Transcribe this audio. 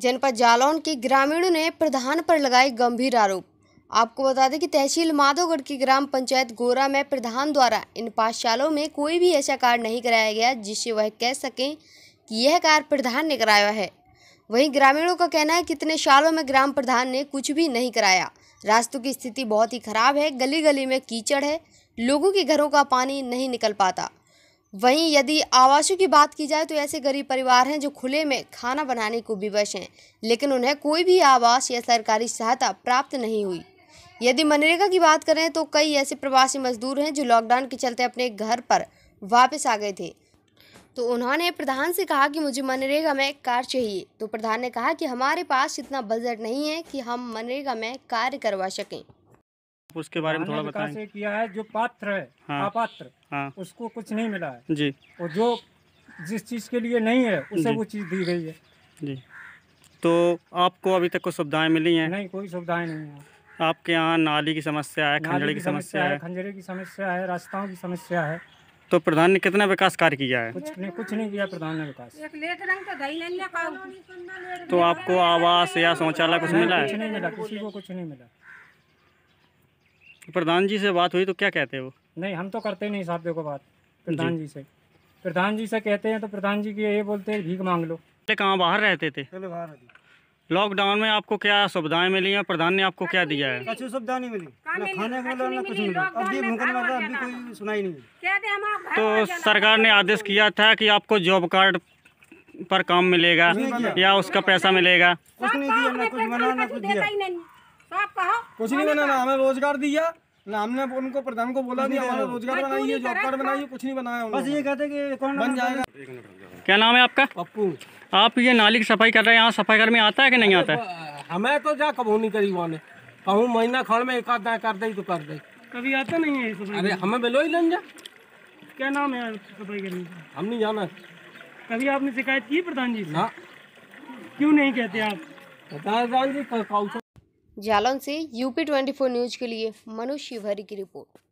जनपद जालौन के ग्रामीणों ने प्रधान पर लगाए गंभीर आरोप आपको बता दें कि तहसील माधोगढ़ की ग्राम पंचायत गोरा में प्रधान द्वारा इन पाठशालाओं में कोई भी ऐसा कार्य नहीं कराया गया जिससे वह कह सकें कि यह कार्य प्रधान ने कराया है वहीं ग्रामीणों का कहना है कि इतने सालों में ग्राम प्रधान ने कुछ भी नहीं कराया रास्तों की स्थिति बहुत ही खराब है गली गली में कीचड़ है लोगों के घरों का पानी नहीं निकल पाता वहीं यदि आवासों की बात की जाए तो ऐसे गरीब परिवार हैं जो खुले में खाना बनाने को विवश हैं लेकिन उन्हें कोई भी आवास या सरकारी सहायता प्राप्त नहीं हुई यदि मनरेगा की बात करें तो कई ऐसे प्रवासी मजदूर हैं जो लॉकडाउन के चलते अपने घर पर वापस आ गए थे तो उन्होंने प्रधान से कहा कि मुझे मनरेगा में कार चाहिए तो प्रधान ने कहा कि हमारे पास इतना बजट नहीं है कि हम मनरेगा में कार्य करवा सकें उसके बारे में थोड़ा बताएं किया है जो पात्र है हाँ, अपात्र हाँ, उसको कुछ नहीं मिला है जी और जो जिस चीज के लिए नहीं है उसे वो चीज दी गई है जी तो आपको अभी तक कोई सुविधाएं मिली हैं नहीं कोई सुविधाएं नहीं है आपके यहाँ नाली की समस्या है खंजड़े की समस्या है खंजड़े की समस्या है रास्ताओं की समस्या है तो प्रधान ने कितना विकास कार्य किया है कुछ नहीं कुछ नहीं किया प्रधान ने विकास तो, तो आपको आवास या शौचालय कुछ मिला है कुछ नहीं मिला किसी को कुछ नहीं मिला प्रधान जी से बात हुई तो क्या कहते हैं वो नहीं हम तो करते नहीं साहब देखो बात प्रधान जी से प्रधान जी से कहते हैं तो प्रधान जी की ये बोलते हैं भीख मांग लो पहले कहाँ बाहर रहते थे पहले बाहर रहते लॉकडाउन में आपको क्या सुविधाएं मिली हैं प्रधान ने आपको क्या दिया है कुछ सुविधा नहीं मिली ना खाने को ना कुछ मिला अभी भूखन वाला अभी कोई सुनाई नहीं तो सरकार ने आदेश किया था कि आपको जॉब कार्ड पर काम मिलेगा या उसका पैसा मिलेगा कुछ नहीं दिया ना कुछ मना ना कुछ दिया कुछ नहीं बनाना हमें रोजगार दिया ना हमने उनको प्रधान को बोला नहीं हमारा रोजगार बनाइए जॉब कार्ड बनाइए कुछ नहीं बनाया बस ये कहते कि कौन बन जाएगा क्या नाम है आपका पप्पू आप ये नाली की सफाई कर रहे हैं यहाँ सफाई कर में आता है कि नहीं आता है हमें तो जा कबू नहीं करी वहाँ कहूँ महीना खड़ में एक आध कर दे तो कर दे कभी आता नहीं है अरे हमें मिलो ही लन जा क्या नाम है सफाई करने का हम नहीं जाना कभी आपने शिकायत की प्रधान जी से क्यों नहीं कहते आप प्रधान जी जालौन से यूपी ट्वेंटी फोर न्यूज के लिए मनुष्य शिवहरी की रिपोर्ट